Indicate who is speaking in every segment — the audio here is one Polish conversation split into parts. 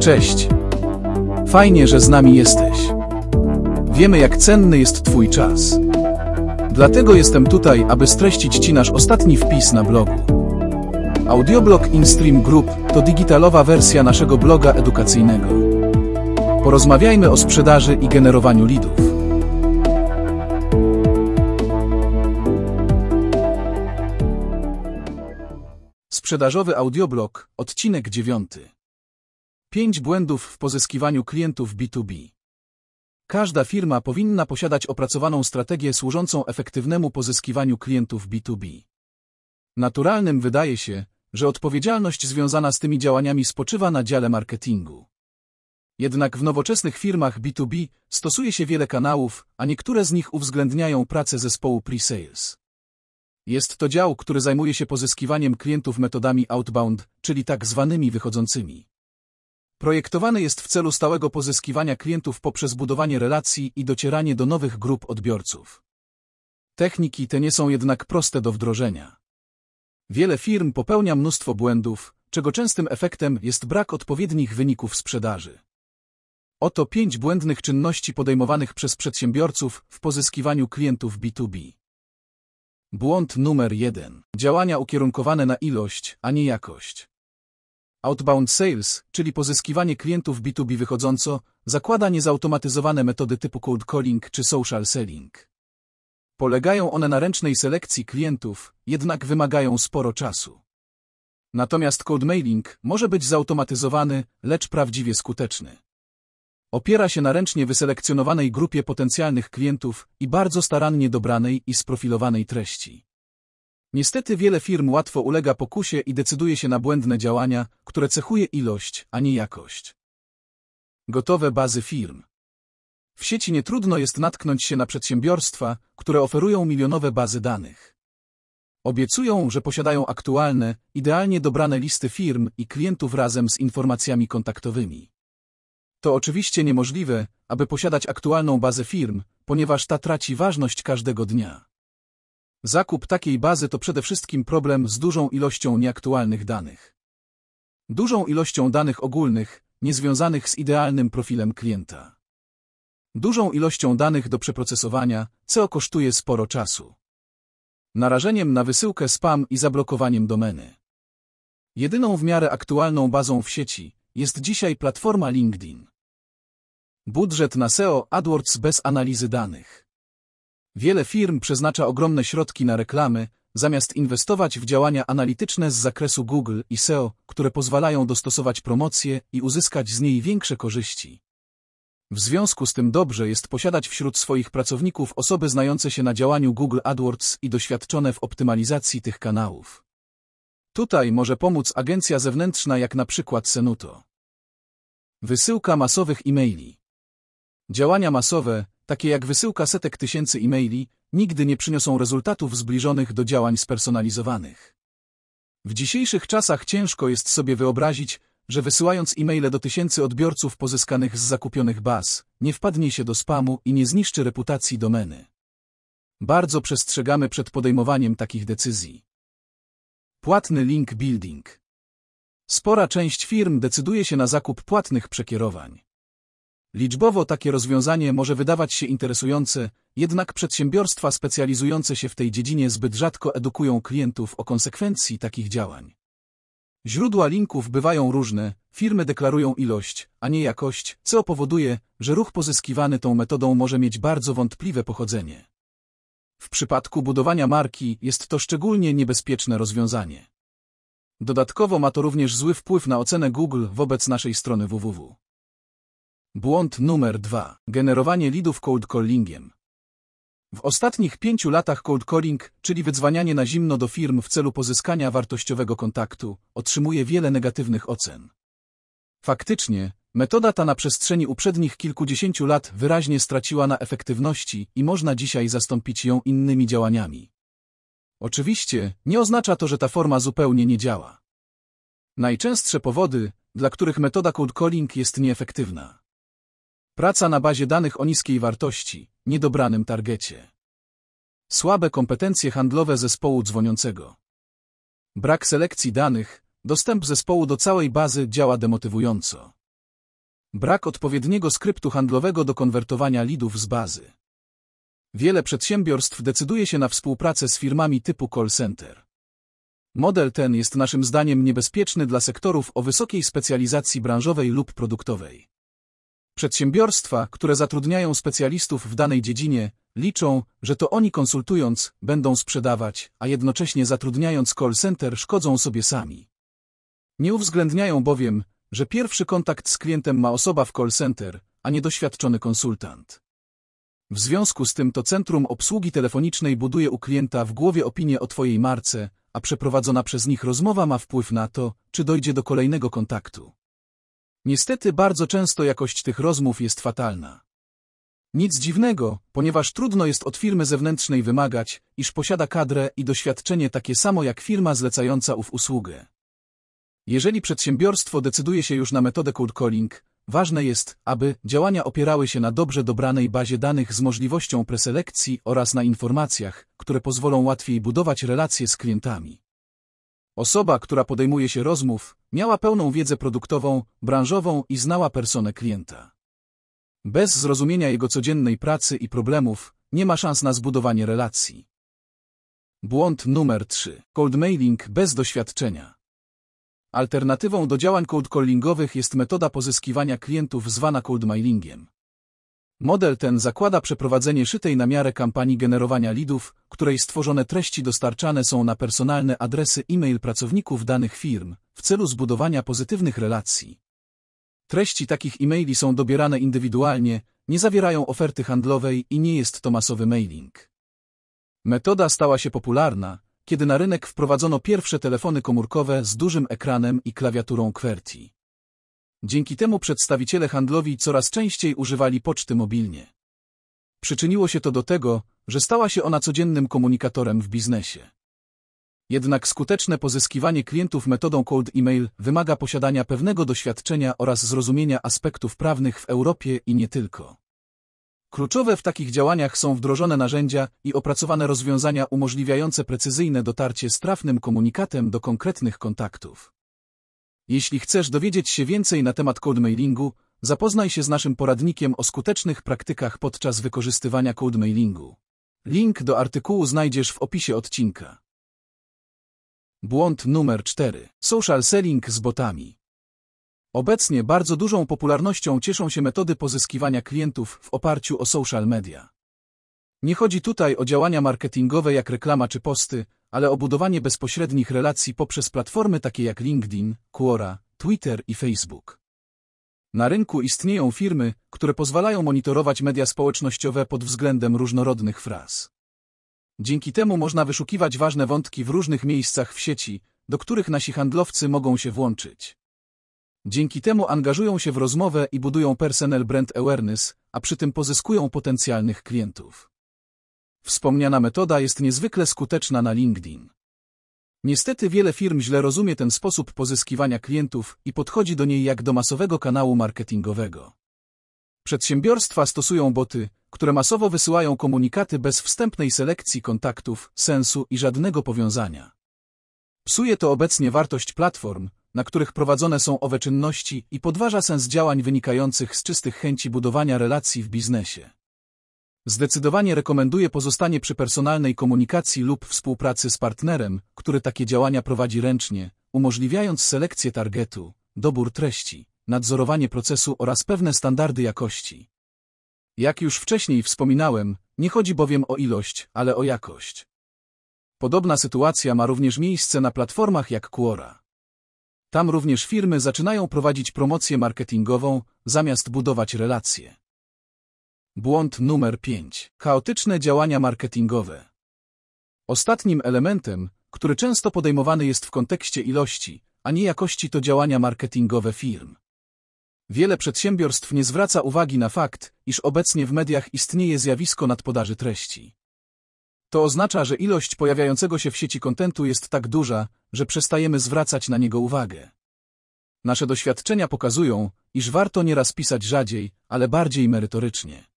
Speaker 1: Cześć. Fajnie, że z nami jesteś. Wiemy, jak cenny jest Twój czas. Dlatego jestem tutaj, aby streścić Ci nasz ostatni wpis na blogu. Audioblog InStream Group to digitalowa wersja naszego bloga edukacyjnego. Porozmawiajmy o sprzedaży i generowaniu lidów. Sprzedażowy audioblog, odcinek 9. 5 błędów w pozyskiwaniu klientów B2B. Każda firma powinna posiadać opracowaną strategię służącą efektywnemu pozyskiwaniu klientów B2B. Naturalnym wydaje się, że odpowiedzialność związana z tymi działaniami spoczywa na dziale marketingu. Jednak w nowoczesnych firmach B2B stosuje się wiele kanałów, a niektóre z nich uwzględniają pracę zespołu pre-sales. Jest to dział, który zajmuje się pozyskiwaniem klientów metodami outbound, czyli tak zwanymi wychodzącymi. Projektowany jest w celu stałego pozyskiwania klientów poprzez budowanie relacji i docieranie do nowych grup odbiorców. Techniki te nie są jednak proste do wdrożenia. Wiele firm popełnia mnóstwo błędów, czego częstym efektem jest brak odpowiednich wyników sprzedaży. Oto pięć błędnych czynności podejmowanych przez przedsiębiorców w pozyskiwaniu klientów B2B. Błąd numer jeden: Działania ukierunkowane na ilość, a nie jakość. Outbound sales, czyli pozyskiwanie klientów B2B wychodząco, zakłada niezautomatyzowane metody typu cold calling czy social selling. Polegają one na ręcznej selekcji klientów, jednak wymagają sporo czasu. Natomiast cold mailing może być zautomatyzowany, lecz prawdziwie skuteczny. Opiera się na ręcznie wyselekcjonowanej grupie potencjalnych klientów i bardzo starannie dobranej i sprofilowanej treści. Niestety wiele firm łatwo ulega pokusie i decyduje się na błędne działania, które cechuje ilość, a nie jakość. Gotowe bazy firm. W sieci nietrudno jest natknąć się na przedsiębiorstwa, które oferują milionowe bazy danych. Obiecują, że posiadają aktualne, idealnie dobrane listy firm i klientów razem z informacjami kontaktowymi. To oczywiście niemożliwe, aby posiadać aktualną bazę firm, ponieważ ta traci ważność każdego dnia. Zakup takiej bazy to przede wszystkim problem z dużą ilością nieaktualnych danych. Dużą ilością danych ogólnych, niezwiązanych z idealnym profilem klienta. Dużą ilością danych do przeprocesowania, co kosztuje sporo czasu. Narażeniem na wysyłkę spam i zablokowaniem domeny. Jedyną w miarę aktualną bazą w sieci jest dzisiaj platforma LinkedIn. Budżet na SEO AdWords bez analizy danych. Wiele firm przeznacza ogromne środki na reklamy, zamiast inwestować w działania analityczne z zakresu Google i SEO, które pozwalają dostosować promocje i uzyskać z niej większe korzyści. W związku z tym dobrze jest posiadać wśród swoich pracowników osoby znające się na działaniu Google AdWords i doświadczone w optymalizacji tych kanałów. Tutaj może pomóc agencja zewnętrzna jak na przykład Senuto. Wysyłka masowych e-maili. Działania masowe, takie jak wysyłka setek tysięcy e-maili, nigdy nie przyniosą rezultatów zbliżonych do działań spersonalizowanych. W dzisiejszych czasach ciężko jest sobie wyobrazić, że wysyłając e-maile do tysięcy odbiorców pozyskanych z zakupionych baz, nie wpadnie się do spamu i nie zniszczy reputacji domeny. Bardzo przestrzegamy przed podejmowaniem takich decyzji. Płatny link building. Spora część firm decyduje się na zakup płatnych przekierowań. Liczbowo takie rozwiązanie może wydawać się interesujące, jednak przedsiębiorstwa specjalizujące się w tej dziedzinie zbyt rzadko edukują klientów o konsekwencji takich działań. Źródła linków bywają różne, firmy deklarują ilość, a nie jakość, co powoduje, że ruch pozyskiwany tą metodą może mieć bardzo wątpliwe pochodzenie. W przypadku budowania marki jest to szczególnie niebezpieczne rozwiązanie. Dodatkowo ma to również zły wpływ na ocenę Google wobec naszej strony www. Błąd numer 2. Generowanie lidów cold callingiem. W ostatnich pięciu latach cold calling, czyli wydzwanianie na zimno do firm w celu pozyskania wartościowego kontaktu, otrzymuje wiele negatywnych ocen. Faktycznie, metoda ta na przestrzeni uprzednich kilkudziesięciu lat wyraźnie straciła na efektywności i można dzisiaj zastąpić ją innymi działaniami. Oczywiście, nie oznacza to, że ta forma zupełnie nie działa. Najczęstsze powody, dla których metoda cold calling jest nieefektywna. Praca na bazie danych o niskiej wartości, niedobranym targecie. Słabe kompetencje handlowe zespołu dzwoniącego. Brak selekcji danych, dostęp zespołu do całej bazy działa demotywująco. Brak odpowiedniego skryptu handlowego do konwertowania lidów z bazy. Wiele przedsiębiorstw decyduje się na współpracę z firmami typu call center. Model ten jest naszym zdaniem niebezpieczny dla sektorów o wysokiej specjalizacji branżowej lub produktowej. Przedsiębiorstwa, które zatrudniają specjalistów w danej dziedzinie, liczą, że to oni konsultując będą sprzedawać, a jednocześnie zatrudniając call center szkodzą sobie sami. Nie uwzględniają bowiem, że pierwszy kontakt z klientem ma osoba w call center, a niedoświadczony konsultant. W związku z tym to centrum obsługi telefonicznej buduje u klienta w głowie opinię o Twojej marce, a przeprowadzona przez nich rozmowa ma wpływ na to, czy dojdzie do kolejnego kontaktu. Niestety bardzo często jakość tych rozmów jest fatalna. Nic dziwnego, ponieważ trudno jest od firmy zewnętrznej wymagać, iż posiada kadrę i doświadczenie takie samo jak firma zlecająca ów usługę. Jeżeli przedsiębiorstwo decyduje się już na metodę cold calling, ważne jest, aby działania opierały się na dobrze dobranej bazie danych z możliwością preselekcji oraz na informacjach, które pozwolą łatwiej budować relacje z klientami. Osoba, która podejmuje się rozmów, Miała pełną wiedzę produktową, branżową i znała personę klienta. Bez zrozumienia jego codziennej pracy i problemów nie ma szans na zbudowanie relacji. Błąd numer 3. Cold mailing bez doświadczenia. Alternatywą do działań cold callingowych jest metoda pozyskiwania klientów zwana cold mailingiem. Model ten zakłada przeprowadzenie szytej na miarę kampanii generowania lidów, której stworzone treści dostarczane są na personalne adresy e-mail pracowników danych firm w celu zbudowania pozytywnych relacji. Treści takich e-maili są dobierane indywidualnie, nie zawierają oferty handlowej i nie jest to masowy mailing. Metoda stała się popularna, kiedy na rynek wprowadzono pierwsze telefony komórkowe z dużym ekranem i klawiaturą QWERTY. Dzięki temu przedstawiciele handlowi coraz częściej używali poczty mobilnie. Przyczyniło się to do tego, że stała się ona codziennym komunikatorem w biznesie. Jednak skuteczne pozyskiwanie klientów metodą cold email wymaga posiadania pewnego doświadczenia oraz zrozumienia aspektów prawnych w Europie i nie tylko. Kluczowe w takich działaniach są wdrożone narzędzia i opracowane rozwiązania umożliwiające precyzyjne dotarcie z trafnym komunikatem do konkretnych kontaktów. Jeśli chcesz dowiedzieć się więcej na temat code mailingu, zapoznaj się z naszym poradnikiem o skutecznych praktykach podczas wykorzystywania code mailingu. Link do artykułu znajdziesz w opisie odcinka. Błąd numer 4. Social selling z botami. Obecnie bardzo dużą popularnością cieszą się metody pozyskiwania klientów w oparciu o social media. Nie chodzi tutaj o działania marketingowe jak reklama czy posty, ale o budowanie bezpośrednich relacji poprzez platformy takie jak LinkedIn, Quora, Twitter i Facebook. Na rynku istnieją firmy, które pozwalają monitorować media społecznościowe pod względem różnorodnych fraz. Dzięki temu można wyszukiwać ważne wątki w różnych miejscach w sieci, do których nasi handlowcy mogą się włączyć. Dzięki temu angażują się w rozmowę i budują personal brand awareness, a przy tym pozyskują potencjalnych klientów. Wspomniana metoda jest niezwykle skuteczna na LinkedIn. Niestety wiele firm źle rozumie ten sposób pozyskiwania klientów i podchodzi do niej jak do masowego kanału marketingowego. Przedsiębiorstwa stosują boty, które masowo wysyłają komunikaty bez wstępnej selekcji kontaktów, sensu i żadnego powiązania. Psuje to obecnie wartość platform, na których prowadzone są owe czynności i podważa sens działań wynikających z czystych chęci budowania relacji w biznesie. Zdecydowanie rekomenduję pozostanie przy personalnej komunikacji lub współpracy z partnerem, który takie działania prowadzi ręcznie, umożliwiając selekcję targetu, dobór treści, nadzorowanie procesu oraz pewne standardy jakości. Jak już wcześniej wspominałem, nie chodzi bowiem o ilość, ale o jakość. Podobna sytuacja ma również miejsce na platformach jak Quora. Tam również firmy zaczynają prowadzić promocję marketingową, zamiast budować relacje. Błąd numer 5. Chaotyczne działania marketingowe. Ostatnim elementem, który często podejmowany jest w kontekście ilości, a nie jakości to działania marketingowe firm. Wiele przedsiębiorstw nie zwraca uwagi na fakt, iż obecnie w mediach istnieje zjawisko nadpodaży treści. To oznacza, że ilość pojawiającego się w sieci kontentu jest tak duża, że przestajemy zwracać na niego uwagę. Nasze doświadczenia pokazują, iż warto nieraz pisać rzadziej, ale bardziej merytorycznie.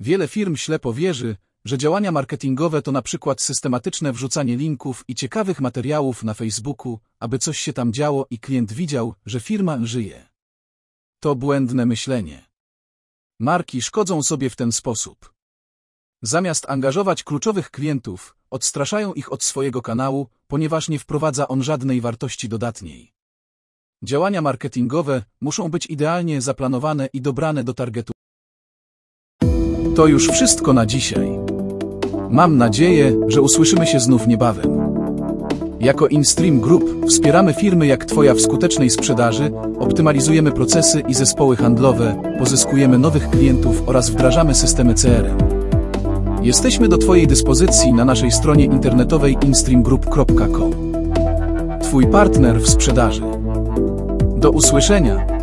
Speaker 1: Wiele firm ślepo wierzy, że działania marketingowe to na przykład systematyczne wrzucanie linków i ciekawych materiałów na Facebooku, aby coś się tam działo i klient widział, że firma żyje. To błędne myślenie. Marki szkodzą sobie w ten sposób. Zamiast angażować kluczowych klientów, odstraszają ich od swojego kanału, ponieważ nie wprowadza on żadnej wartości dodatniej. Działania marketingowe muszą być idealnie zaplanowane i dobrane do targetu to już wszystko na dzisiaj. Mam nadzieję, że usłyszymy się znów niebawem. Jako InStream Group wspieramy firmy jak Twoja w skutecznej sprzedaży, optymalizujemy procesy i zespoły handlowe, pozyskujemy nowych klientów oraz wdrażamy systemy CRM. Jesteśmy do Twojej dyspozycji na naszej stronie internetowej instreamgroup.com. Twój partner w sprzedaży. Do usłyszenia!